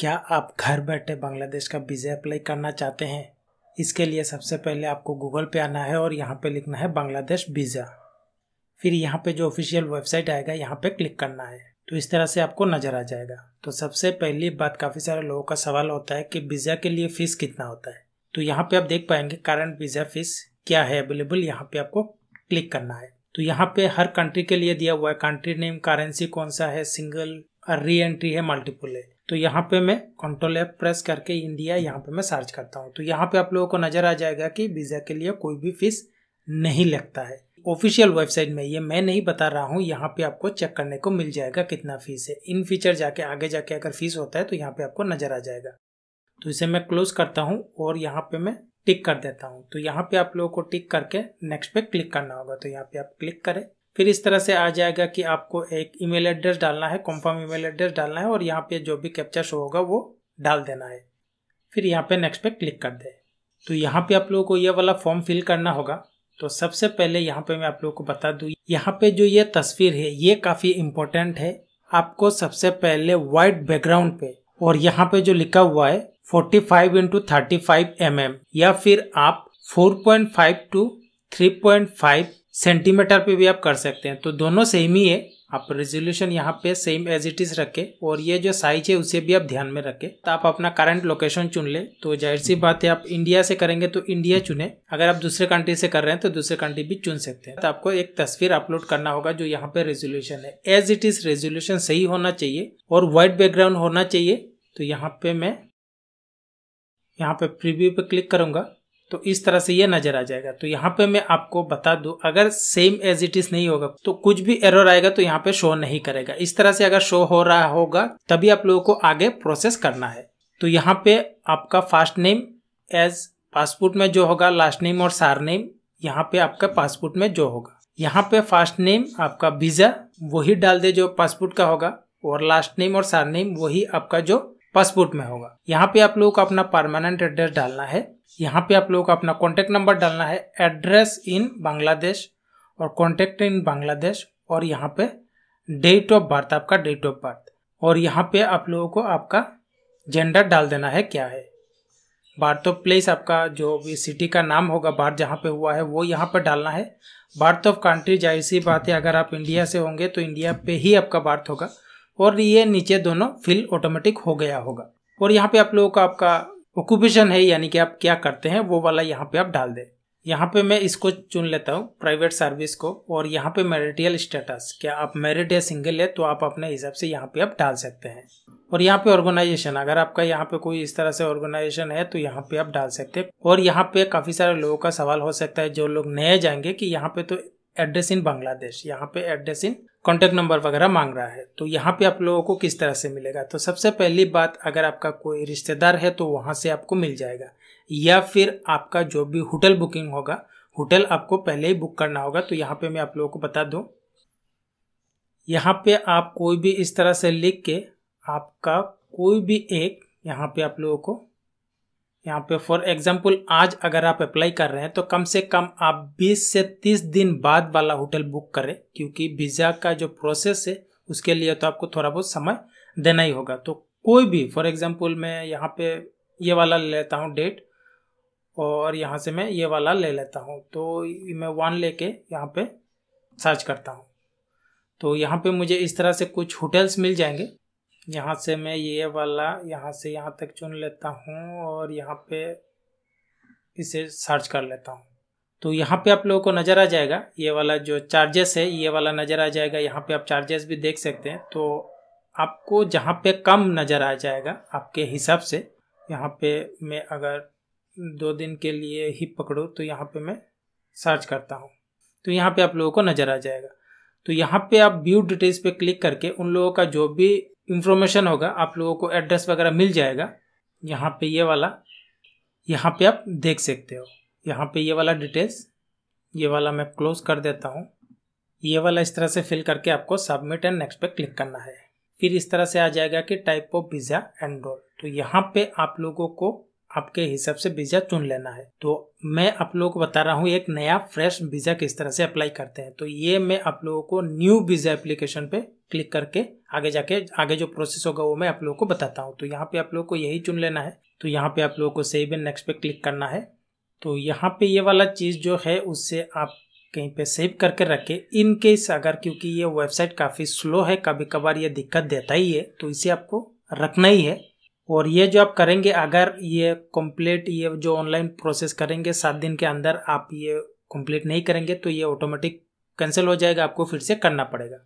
क्या आप घर बैठे बांग्लादेश का वीज़ा अप्लाई करना चाहते हैं इसके लिए सबसे पहले आपको गूगल पे आना है और यहाँ पे लिखना है बांग्लादेश वीज़ा फिर यहाँ पे जो ऑफिशियल वेबसाइट आएगा यहाँ पे क्लिक करना है तो इस तरह से आपको नज़र आ जाएगा तो सबसे पहली बात काफ़ी सारे लोगों का सवाल होता है कि वीज़ा के लिए फ़ीस कितना होता है तो यहाँ पर आप देख पाएंगे करंट वीज़ा फ़ीस क्या है अवेलेबल यहाँ पर आपको क्लिक करना है तो यहाँ पे हर कंट्री के लिए दिया हुआ है कंट्री नेम करेंसी कौन सा है सिंगल री एंट्री है मल्टीपल है तो यहाँ पे मैं कंट्रोल एप प्रेस करके इंडिया यहाँ पे मैं सर्च करता हूँ तो यहाँ पे आप लोगों को नज़र आ जाएगा कि वीज़ा के लिए कोई भी फीस नहीं लगता है ऑफिशियल वेबसाइट में ये मैं नहीं बता रहा हूँ यहाँ पे आपको चेक करने को मिल जाएगा कितना फीस है इन फीचर जाके आगे जाके अगर फीस होता है तो यहाँ पे आपको नज़र आ जाएगा तो इसे मैं क्लोज करता हूँ और यहाँ पे मैं टिक कर देता हूँ तो यहाँ पे आप लोगों को टिक करके नेक्स्ट पे क्लिक करना होगा तो यहाँ पे आप क्लिक करें फिर इस तरह से आ जाएगा कि आपको एक ईमेल एड्रेस डालना है कंफर्म ईमेल एड्रेस डालना है और यहाँ पे जो भी कैप्चर शो होगा वो डाल देना है फिर यहाँ पे नेक्स्ट पे क्लिक कर दे तो यहाँ पे आप लोगों को ये वाला फॉर्म फिल करना होगा तो सबसे पहले यहाँ पे मैं आप लोगों को बता दू यहाँ पे जो ये तस्वीर है ये काफ़ी इम्पोर्टेंट है आपको सबसे पहले वाइट बैकग्राउंड पे और यहाँ पे जो लिखा हुआ है 45 फाइव इंटू थर्टी या फिर आप 4.5 टू फाइव सेंटीमीटर पे भी आप कर सकते हैं तो दोनों सेम ही है आप रेजोल्यूशन यहाँ पे सेम एज इट इज रखें और ये जो साइज है उसे भी आप ध्यान में रखें तो आप अपना करंट लोकेशन चुन ले तो जाहिर सी बात है आप इंडिया से करेंगे तो इंडिया चुने अगर आप दूसरे कंट्री से कर रहे हैं तो दूसरे कंट्री भी चुन सकते हैं तो आपको एक तस्वीर अपलोड करना होगा जो यहाँ पे रेजोल्यूशन है एज इट इज रेजोल्यूशन सही होना चाहिए और व्हाइट बैकग्राउंड होना चाहिए तो यहाँ पे मैं यहाँ पे प्रीव्यू पे क्लिक करूंगा तो इस तरह से ये नजर आ जाएगा तो यहाँ पे मैं आपको बता दू अगर सेम एज इट इज नहीं होगा तो कुछ भी एरर आएगा तो यहाँ पे शो नहीं करेगा इस तरह से अगर शो हो रहा होगा तभी आप लोगों को आगे प्रोसेस करना है तो यहाँ पे आपका फर्स्ट नेम एज पासपोर्ट में जो होगा लास्ट नेम और सार नेम यहाँ पे आपका पासपोर्ट में जो होगा यहाँ पे फर्स्ट नेम आपका वीजा वही डाल दे जो पासपोर्ट का होगा और लास्ट नेम और सार नेम वही आपका जो पासपोर्ट में होगा यहाँ पे आप लोगों को अपना परमानेंट एड्रेस डालना है यहाँ पे आप लोगों का अपना कॉन्टैक्ट नंबर डालना है एड्रेस इन बांग्लादेश और कॉन्टैक्ट इन बांग्लादेश और यहाँ पे डेट ऑफ बर्थ आपका डेट ऑफ बर्थ और यहाँ पे आप लोगों को आपका जेंडर डाल देना है क्या है बार्थ ऑफ प्लेस आपका जो भी सिटी का नाम होगा बार्थ जहाँ पे हुआ है वो यहाँ पर डालना है बार्थ ऑफ कंट्री जाहिर सी बात है अगर आप इंडिया से होंगे तो इंडिया पे ही आपका बार्थ होगा और ये नीचे दोनों फिल ऑटोमेटिक हो गया होगा और यहाँ पे आप लोगों का आपका ऑक्यूपेशन है यानी कि आप क्या करते हैं वो वाला यहाँ पे आप डाल दें यहाँ पे मैं इसको चुन लेता हूँ प्राइवेट सर्विस को और यहाँ पे मेरिटियल स्टेटस क्या आप मेरिट या सिंगल है तो आप अपने हिसाब से यहाँ पे आप डाल सकते हैं और यहाँ पे ऑर्गेनाइजेशन अगर आपका यहाँ पे कोई इस तरह से ऑर्गेनाइजेशन है तो यहाँ पे आप डाल सकते हैं और यहाँ पे काफ़ी सारे लोगों का सवाल हो सकता है जो लोग नए जाएंगे कि यहाँ पे तो एड्रेस इन बांग्लादेश यहाँ पे एड्रेस इन कॉन्टेक्ट नंबर वगैरह मांग रहा है तो यहाँ पे आप लोगों को किस तरह से मिलेगा तो सबसे पहली बात अगर आपका कोई रिश्तेदार है तो वहाँ से आपको मिल जाएगा या फिर आपका जो भी होटल बुकिंग होगा होटल आपको पहले ही बुक करना होगा तो यहाँ पे मैं आप लोगों को बता दूँ यहाँ पे आप कोई भी इस तरह से लिख के आपका कोई भी एक यहाँ पे आप लोगों को यहाँ पे फॉर एग्जाम्पल आज अगर आप अप्लाई कर रहे हैं तो कम से कम आप 20 से 30 दिन बाद वाला होटल बुक करें क्योंकि वीज़ा का जो प्रोसेस है उसके लिए तो आपको थोड़ा बहुत समय देना ही होगा तो कोई भी फॉर एग्जाम्पल मैं यहाँ पे ये वाला ले लेता हूँ डेट और यहाँ से मैं ये वाला ले लेता हूँ तो मैं वन लेके यहाँ पर सर्च करता हूँ तो यहाँ पे मुझे इस तरह से कुछ होटल्स मिल जाएंगे यहाँ से मैं ये वाला यहाँ से यहाँ तक चुन लेता हूँ और यहाँ पे इसे सर्च कर लेता हूँ तो यहाँ पे आप लोगों को नज़र आ जाएगा ये वाला जो चार्जेस है ये वाला नज़र आ जाएगा यहाँ पे आप चार्जेस भी देख सकते हैं तो आपको जहाँ पे कम नज़र आ जाएगा आपके हिसाब से यहाँ पे मैं अगर दो दिन के लिए ही पकड़ूँ तो यहाँ पे मैं सर्च करता हूँ तो यहाँ पे आप लोगों को नज़र आ जाएगा तो यहाँ पे आप व्यू डिटेल्स पे क्लिक करके उन लोगों का जो भी इन्फॉर्मेशन होगा आप लोगों को एड्रेस वगैरह मिल जाएगा यहाँ पे ये वाला यहाँ पे आप देख सकते हो यहाँ पे ये वाला डिटेल्स ये वाला मैं क्लोज कर देता हूँ ये वाला इस तरह से फिल करके आपको सबमिट एंड नेक्स्ट पे क्लिक करना है फिर इस तरह से आ जाएगा कि type of visa and roll तो यहाँ पे आप लोगों को आपके हिसाब से वीज़ा चुन लेना है तो मैं आप लोगों को बता रहा हूँ एक नया फ्रेश वीज़ा किस तरह से अप्लाई करते हैं तो ये मैं आप लोगों को न्यू वीज़ा एप्लीकेशन पे क्लिक करके आगे जाके आगे जो प्रोसेस होगा वो मैं आप लोगों को बताता हूँ तो यहाँ पे आप लोगों को यही चुन लेना है तो यहाँ पे आप लोगों को सेव एंड नेक्स्ट पे क्लिक करना है तो यहाँ पे ये वाला चीज़ जो है उससे आप कहीं पे सेव करके रखें इन केस अगर क्योंकि ये वेबसाइट काफ़ी स्लो है कभी कभार ये दिक्कत देता ही है तो इसे आपको रखना ही है और ये जो आप करेंगे अगर ये कंप्लीट ये जो ऑनलाइन प्रोसेस करेंगे सात दिन के अंदर आप ये कंप्लीट नहीं करेंगे तो ये ऑटोमेटिक कैंसिल हो जाएगा आपको फिर से करना पड़ेगा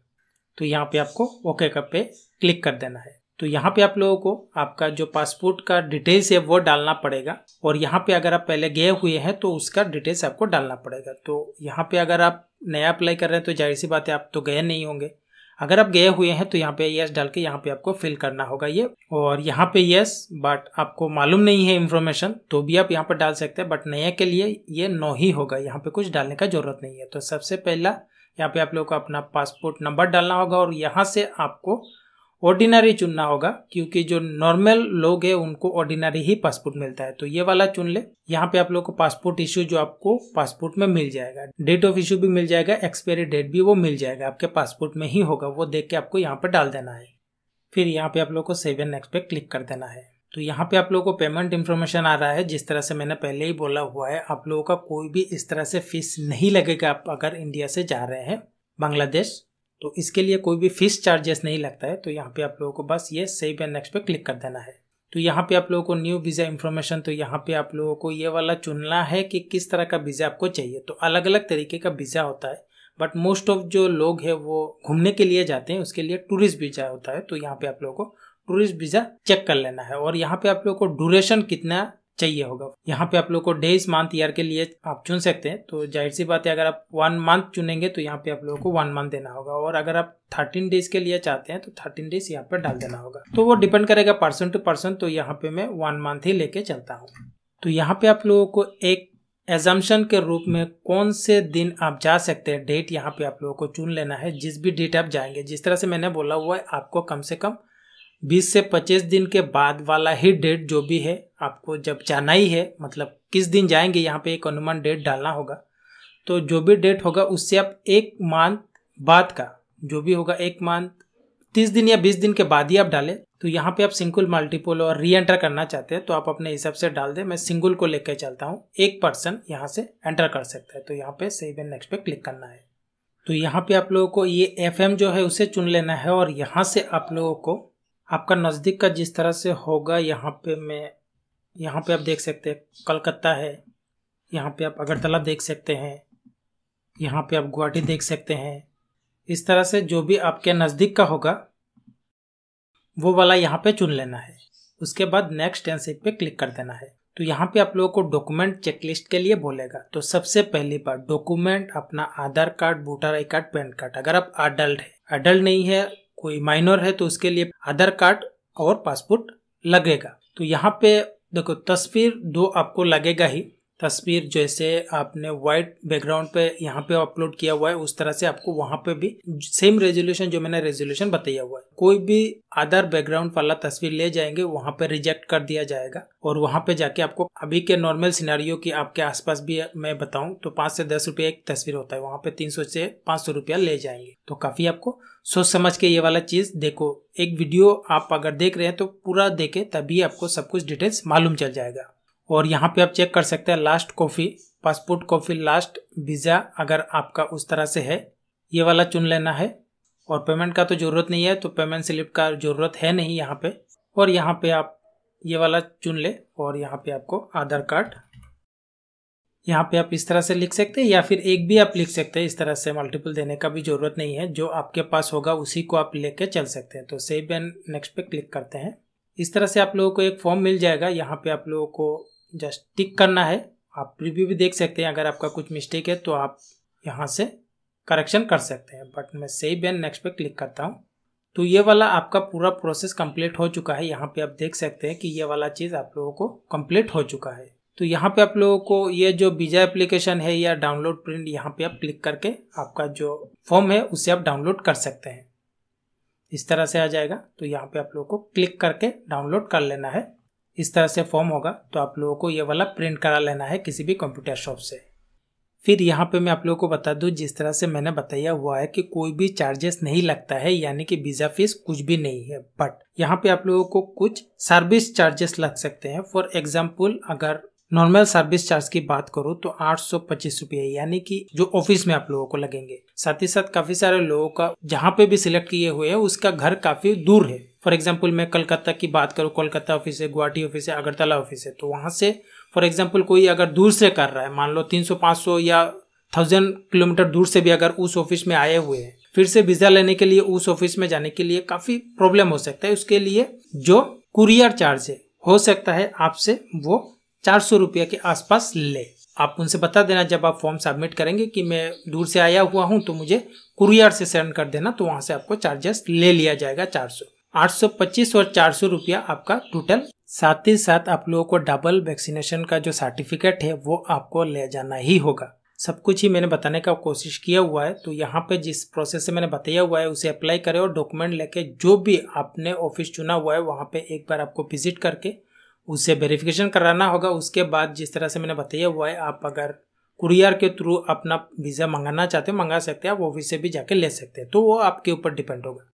तो यहाँ पे आपको ओके कप पे क्लिक कर देना है तो यहाँ पे आप लोगों को आपका जो पासपोर्ट का डिटेल्स है वो डालना पड़ेगा और यहाँ पे अगर आप पहले गए हुए हैं तो उसका डिटेल्स आपको डालना पड़ेगा तो यहाँ पे अगर आप नया अप्लाई कर रहे हैं तो जाहिर सी बात है आप तो गए नहीं होंगे अगर आप गए हुए हैं तो यहाँ पे यस डाल के यहाँ पे आपको फिल करना होगा ये और यहाँ पे यस बट आपको मालूम नहीं है इन्फॉर्मेशन तो भी आप यहाँ पर डाल सकते हैं बट नए के लिए ये नो ही होगा यहाँ पे कुछ डालने का जरूरत नहीं है तो सबसे पहला यहाँ पे आप लोग को अपना पासपोर्ट नंबर डालना होगा और यहाँ से आपको ऑर्डिनरी चुनना होगा क्योंकि जो नॉर्मल लोग हैं उनको ऑर्डिनरी ही पासपोर्ट मिलता है तो ये वाला चुन ले यहाँ पे आप लोग को पासपोर्ट इश्यू जो आपको पासपोर्ट में मिल जाएगा डेट ऑफ इश्यू भी मिल जाएगा एक्सपायरी डेट भी वो मिल जाएगा आपके पासपोर्ट में ही होगा वो देख के आपको यहाँ पर डाल देना है फिर यहाँ पे आप लोग को सेवन नेक्स नेक्स्ट पे क्लिक कर देना है तो यहाँ पे आप लोगों को पेमेंट इन्फॉर्मेशन आ रहा है जिस तरह से मैंने पहले ही बोला हुआ है आप लोगों का कोई भी इस तरह से फीस नहीं लगेगा आप अगर इंडिया से जा रहे हैं बांग्लादेश तो इसके लिए कोई भी फीस चार्जेस नहीं लगता है तो यहाँ पे आप लोगों को बस ये सेव एंड नेक्स्ट पे क्लिक कर देना है तो यहाँ पे आप लोगों को न्यू वीज़ा इन्फॉर्मेशन तो यहाँ पे आप लोगों को ये वाला चुनना है कि किस तरह का वीज़ा आपको चाहिए तो अलग अलग तरीके का वीज़ा होता है बट मोस्ट ऑफ जो लोग है वो घूमने के लिए जाते हैं उसके लिए टूरिस्ट वीज़ा होता है तो यहाँ पे आप लोगों को टूरिस्ट वीज़ा चेक कर लेना है और यहाँ पे आप लोगों को ड्यूरेशन कितना चाहिए होगा यहाँ पे आप लोग को डेज मंथ ईयर के लिए आप चुन सकते हैं तो जाहिर सी बात है अगर आप वन मंथ चुनेंगे तो यहाँ पे आप लोगों को वन मंथ देना होगा और अगर आप थर्टीन डेज के लिए चाहते हैं तो थर्टीन डेज यहाँ पर डाल देना होगा तो वो डिपेंड करेगा पर्सन टू पर्सन तो यहाँ पे मैं वन मंथ ही लेके चलता हूँ तो यहाँ पे आप लोगों को एक एजम्पन के रूप में कौन से दिन आप जा सकते हैं डेट यहाँ पे आप लोगों को चुन लेना है जिस भी डेट आप जाएंगे जिस तरह से मैंने बोला हुआ है आपको कम से कम बीस से पच्चीस दिन के बाद वाला ही डेट जो भी है आपको जब जाना ही है मतलब किस दिन जाएंगे यहाँ पे एक अनुमान डेट डालना होगा तो जो भी डेट होगा उससे आप एक मंथ बाद का जो भी होगा एक मंथ तीस दिन या बीस दिन के बाद ही आप डालें तो यहाँ पे आप सिंगल मल्टीपल और री एंटर करना चाहते हैं तो आप अपने हिसाब से डाल दें मैं सिंगल को लेकर चलता हूँ एक पर्सन यहाँ से एंटर कर सकता है तो यहाँ पे सेव एंड नेक्स्ट पे क्लिक करना है तो यहाँ पे आप लोगों को ये एफ जो है उसे चुन लेना है और यहाँ से आप लोगों को आपका नज़दीक का जिस तरह से होगा यहाँ पे मैं यहाँ पे आप देख सकते हैं कलकत्ता है यहाँ पे आप अगरतला देख सकते हैं यहाँ पे आप गुवाहाटी देख सकते हैं इस तरह से जो भी आपके नज़दीक का होगा वो वाला यहाँ पे चुन लेना है उसके बाद नेक्स्ट एनसी पे क्लिक कर देना है तो यहाँ पे आप लोगों को डॉक्यूमेंट चेकलिस्ट के लिए बोलेगा तो सबसे पहली बार डॉक्यूमेंट अपना Aadhaar card voter I card PAN card अगर आप अडल्ट है अडल्ट नहीं है कोई माइनर है तो उसके लिए आधार कार्ड और पासपोर्ट लगेगा तो यहाँ पे देखो तस्वीर दो आपको लगेगा ही तस्वीर जैसे आपने व्हाइट बैकग्राउंड पे यहाँ पे अपलोड किया हुआ है उस तरह से आपको वहां पे भी सेम रेजोल्यूशन जो मैंने रेजोल्यूशन बताया हुआ है कोई भी अदर बैकग्राउंड वाला तस्वीर ले जाएंगे वहाँ पे रिजेक्ट कर दिया जाएगा और वहां पे जाके आपको अभी के नॉर्मल सिनारियो की आपके आसपास भी मैं बताऊँ तो पांच से दस रुपया एक तस्वीर होता है वहाँ पे तीन से पांच रुपया ले जाएंगे तो काफी आपको सोच समझ के ये वाला चीज़ देखो एक वीडियो आप अगर देख रहे हैं तो पूरा देखें तभी आपको सब कुछ डिटेल्स मालूम चल जाएगा और यहाँ पे आप चेक कर सकते हैं last copy passport copy last visa अगर आपका उस तरह से है ये वाला चुन लेना है और पेमेंट का तो ज़रूरत नहीं है तो पेमेंट स्लिप का ज़रूरत है नहीं यहाँ पे और यहाँ पे आप ये वाला चुन ले और यहाँ पे आपको आधार कार्ड यहाँ पे आप इस तरह से लिख सकते हैं या फिर एक भी आप लिख सकते हैं इस तरह से मल्टीपल देने का भी जरूरत नहीं है जो आपके पास होगा उसी को आप लेके चल सकते हैं तो सेव एंड नेक्स्ट पे क्लिक करते हैं इस तरह से आप लोगों को एक फॉर्म मिल जाएगा यहाँ पे आप लोगों को जस्ट टिक करना है आप रिव्यू भी देख सकते हैं अगर आपका कुछ मिस्टेक है तो आप यहाँ से करेक्शन कर सकते हैं बट मैं सेव एंड नेक्स्ट पे क्लिक करता हूँ तो ये वाला आपका पूरा प्रोसेस कंप्लीट हो चुका है यहाँ पे आप देख सकते हैं कि ये वाला चीज़ आप लोगों को कंप्लीट हो चुका है तो यहाँ पे आप लोगों को ये जो बीजा एप्लीकेशन है या डाउनलोड प्रिंट यहाँ पे आप क्लिक करके आपका जो फॉर्म है उसे आप डाउनलोड कर सकते हैं इस तरह से आ जाएगा तो यहाँ पे आप लोगों को क्लिक करके डाउनलोड कर लेना है इस तरह से फॉर्म होगा तो आप लोगों को ये वाला प्रिंट करा लेना है किसी भी कंप्यूटर शॉप से फिर यहाँ पे मैं आप लोगों को बता दूँ जिस तरह से मैंने बताया हुआ है कि कोई भी चार्जेस नहीं लगता है यानी कि वीज़ा फीस कुछ भी नहीं है बट यहाँ पे आप लोगों को कुछ सर्विस चार्जेस लग सकते हैं फॉर एग्जाम्पल अगर नॉर्मल सर्विस चार्ज की बात करूँ तो आठ सौ पच्चीस रुपये यानी कि जो ऑफिस में आप लोगों को लगेंगे साथ ही साथ काफी सारे लोगों का जहाँ पे भी सिलेक्ट किए हुए हैं उसका घर काफी दूर है फॉर एग्जाम्पल मैं कलकत्ता की बात करूँ कोलकाता ऑफिस है गुवाहाटी ऑफिस है अगरतला ऑफिस है तो वहां से फॉर एग्जाम्पल कोई अगर दूर से कर रहा है मान लो तीन सौ पांच सौ या थाउजेंड किलोमीटर दूर से भी अगर उस ऑफिस में आए हुए हैं फिर से वीजा लेने के लिए उस ऑफिस में जाने के लिए काफी प्रॉब्लम हो सकता है उसके लिए जो कुरियर चार्ज है हो सकता है आपसे वो चार सौ रुपया के आसपास ले आप उनसे बता देना जब आप फॉर्म सबमिट करेंगे कि मैं दूर से आया हुआ हूं तो मुझे कुरियर से सेंड कर देना तो वहां से आपको चार्जेस ले लिया जाएगा चार सौ आठ सौ पच्चीस और चार सौ रुपया आपका टोटल साथ ही साथ आप लोगों को डबल वैक्सीनेशन का जो सर्टिफिकेट है वो आपको ले जाना ही होगा सब कुछ ही मैंने बताने का कोशिश किया हुआ है तो यहाँ पे जिस प्रोसेस से मैंने बताया हुआ है उसे अप्लाई करें और डॉक्यूमेंट लेके जो भी आपने ऑफिस चुना हुआ है वहाँ पे एक बार आपको विजिट करके उससे वेरिफिकेशन कराना होगा उसके बाद जिस तरह से मैंने बताया हुआ है आप अगर कुरियर के थ्रू अपना वीज़ा मंगाना चाहते हो मंगा सकते हैं आप ऑफिस से भी जाके ले सकते हैं तो वो आपके ऊपर डिपेंड होगा